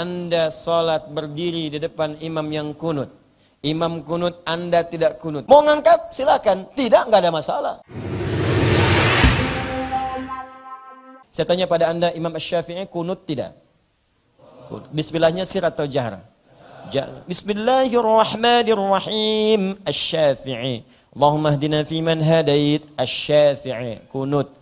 Anda sholat berdiri di depan imam yang kunut. Imam kunut, Anda tidak kunut. Mau ngangkat? Silakan. Tidak, nggak ada masalah. Saya tanya pada Anda, Imam Syafi'i kunut tidak? Kunut. Bismillahnya sir atau jahar? Bismillahirrahmanirrahim. Asy-Syafi'i. Allahumma hdina fi man hadait. Asy-Syafi'i. Kunut.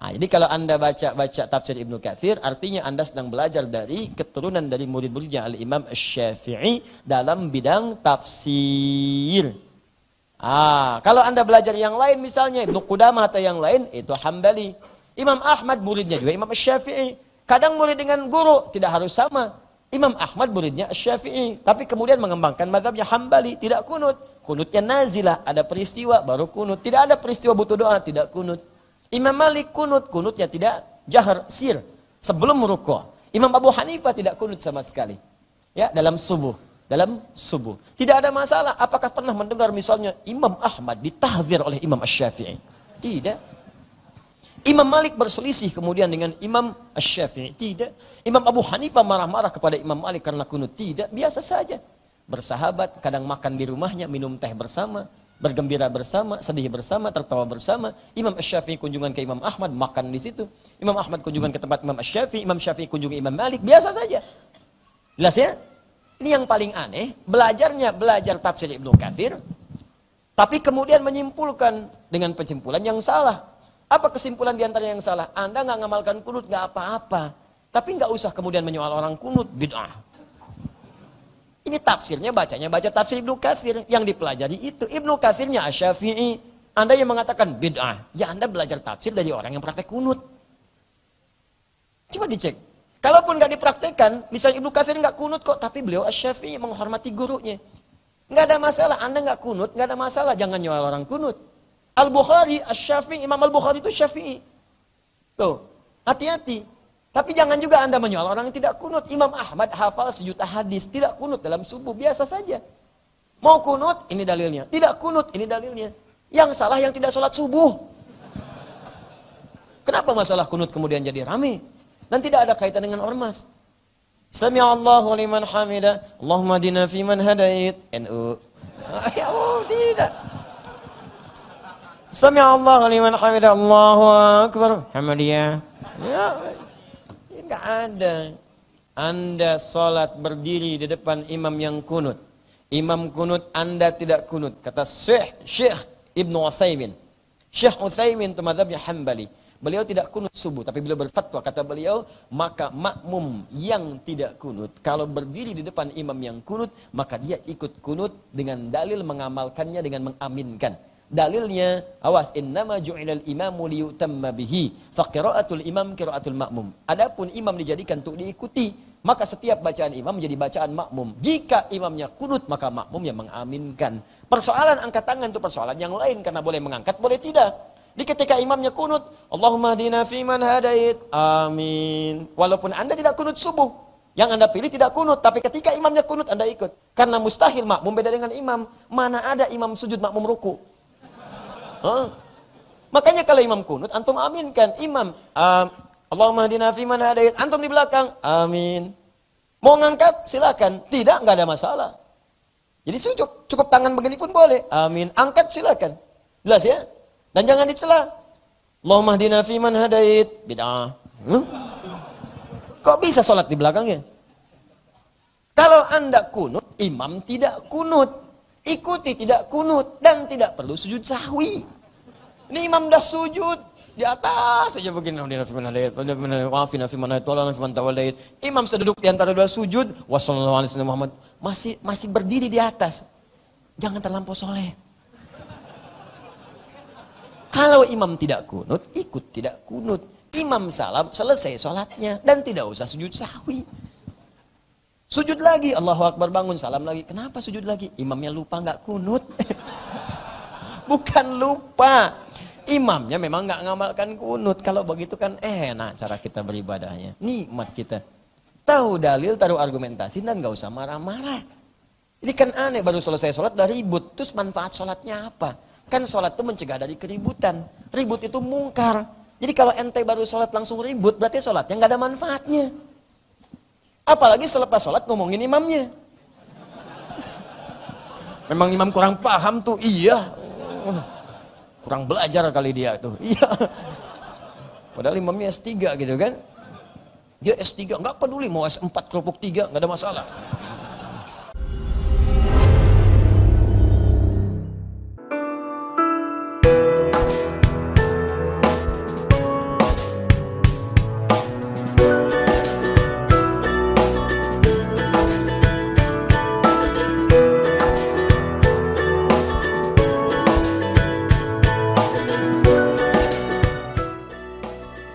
Nah, jadi kalau Anda baca-baca tafsir Ibnu Kathir, artinya Anda sedang belajar dari keturunan dari murid-muridnya Al-Imam Syafi'i dalam bidang tafsir. Ah, kalau Anda belajar yang lain misalnya Ibnu Qudamah atau yang lain itu Hambali. Imam Ahmad muridnya juga Imam Syafi'i. Kadang murid dengan guru tidak harus sama. Imam Ahmad muridnya Syafi'i, tapi kemudian mengembangkan madhabnya Hambali, tidak kunut. Kunutnya nazilah, ada peristiwa baru kunut. Tidak ada peristiwa butuh doa, tidak kunut. Imam Malik kunut, kunutnya tidak jahar, sir. Sebelum ruko. Imam Abu Hanifah tidak kunut sama sekali. Ya, dalam subuh. Dalam subuh. Tidak ada masalah. Apakah pernah mendengar misalnya Imam Ahmad ditahzir oleh Imam Ash-Syafi'i? Tidak. Imam Malik berselisih kemudian dengan Imam Ash-Syafi'i. Tidak. Imam Abu Hanifah marah-marah kepada Imam Malik karena kunut. Tidak. Biasa saja. Bersahabat, kadang makan di rumahnya, minum teh bersama bergembira bersama, sedih bersama, tertawa bersama. Imam Syafi'i kunjungan ke Imam Ahmad, makan di situ. Imam Ahmad kunjungan ke tempat Imam Syafi'i, Imam Syafi'i kunjungi Imam Malik, biasa saja. Jelas ya? Ini yang paling aneh, belajarnya belajar tafsir Ibnu Katsir, tapi kemudian menyimpulkan dengan pencimpulan yang salah. Apa kesimpulan di antara yang salah? Anda nggak ngamalkan kunut, nggak apa-apa. Tapi nggak usah kemudian menyoal orang kunut, bid'ah. Ini tafsirnya bacanya baca tafsir Ibnu Katsir. Yang dipelajari itu Ibnu Katsirnya Asy-Syafi'i. Anda yang mengatakan bid'ah, ya Anda belajar tafsir dari orang yang praktek kunut. Coba dicek. Kalaupun nggak dipraktekkan, misalnya Ibnu Katsir nggak kunut kok, tapi beliau Asy-Syafi'i menghormati gurunya. Nggak ada masalah, Anda nggak kunut, nggak ada masalah, jangan nyolong orang kunut. Al-Bukhari, Asy-Syafi'i, Imam Al-Bukhari itu Syafi'i. Tuh, hati-hati. Tapi jangan juga Anda menyoal orang yang tidak kunut. Imam Ahmad hafal sejuta hadis, tidak kunut dalam subuh, biasa saja. Mau kunut, ini dalilnya. Tidak kunut, ini dalilnya. Yang salah yang tidak sholat subuh. Kenapa masalah kunut kemudian jadi rame? Dan tidak ada kaitan dengan ormas. Sami Allahu liman hamida, Allahumma dina man hadait. NU. Ya oh, tidak. Sami Allahu liman hamida, Allahu akbar. Hamdiyah. Ya. Enggak ada. Anda sholat berdiri di depan imam yang kunut. Imam kunut, Anda tidak kunut. Kata Syekh, Syekh Ibnu Uthaymin. Syekh Uthaymin itu madhabnya hambali Beliau tidak kunut subuh, tapi beliau berfatwa. Kata beliau, maka makmum yang tidak kunut, kalau berdiri di depan imam yang kunut, maka dia ikut kunut dengan dalil mengamalkannya dengan mengaminkan. Dalilnya, awas innama ju'ilal imamu liyutamma bihi. Fa qiraatul imam qiraatul makmum. Adapun imam dijadikan untuk diikuti, maka setiap bacaan imam menjadi bacaan makmum. Jika imamnya kunut, maka makmum yang mengaminkan. Persoalan angkat tangan itu persoalan yang lain karena boleh mengangkat, boleh tidak. Di ketika imamnya kunut, Allahumma dina fiman hadait. Amin. Walaupun Anda tidak kunut subuh, yang Anda pilih tidak kunut, tapi ketika imamnya kunut Anda ikut. Karena mustahil makmum beda dengan imam. Mana ada imam sujud makmum ruku? Hah? Makanya kalau imam kunut, antum aminkan. Imam, um, Allahumma hadina fiman hadait. Antum di belakang, amin. Mau ngangkat, silakan. Tidak, nggak ada masalah. Jadi sujud, cukup tangan begini pun boleh. Amin. Angkat silakan. Jelas ya? Dan jangan dicela. Allahumma hadina man hadait. Bid'ah. Hmm? Kok bisa sholat di belakangnya? Kalau anda kunut, imam tidak kunut ikuti tidak kunut dan tidak perlu sujud sahwi. Ini imam dah sujud di atas saja begini imam sudah duduk di antara dua sujud wasallallahu Muhammad masih masih berdiri di atas jangan terlampau soleh kalau imam tidak kunut ikut tidak kunut imam salam selesai sholatnya dan tidak usah sujud sahwi Sujud lagi, Allahu Akbar bangun, salam lagi. Kenapa sujud lagi? Imamnya lupa nggak kunut. Bukan lupa. Imamnya memang nggak ngamalkan kunut. Kalau begitu kan enak cara kita beribadahnya. Nikmat kita. Tahu dalil, taruh argumentasi dan nggak usah marah-marah. Ini kan aneh, baru selesai sholat udah ribut. Terus manfaat sholatnya apa? Kan sholat itu mencegah dari keributan. Ribut itu mungkar. Jadi kalau ente baru sholat langsung ribut, berarti sholatnya nggak ada manfaatnya. Apalagi selepas sholat ngomongin imamnya. Memang imam kurang paham tuh, iya. Kurang belajar kali dia tuh, iya. Padahal imamnya S3 gitu kan. Dia S3, nggak peduli mau S4 kelompok 3, nggak ada masalah.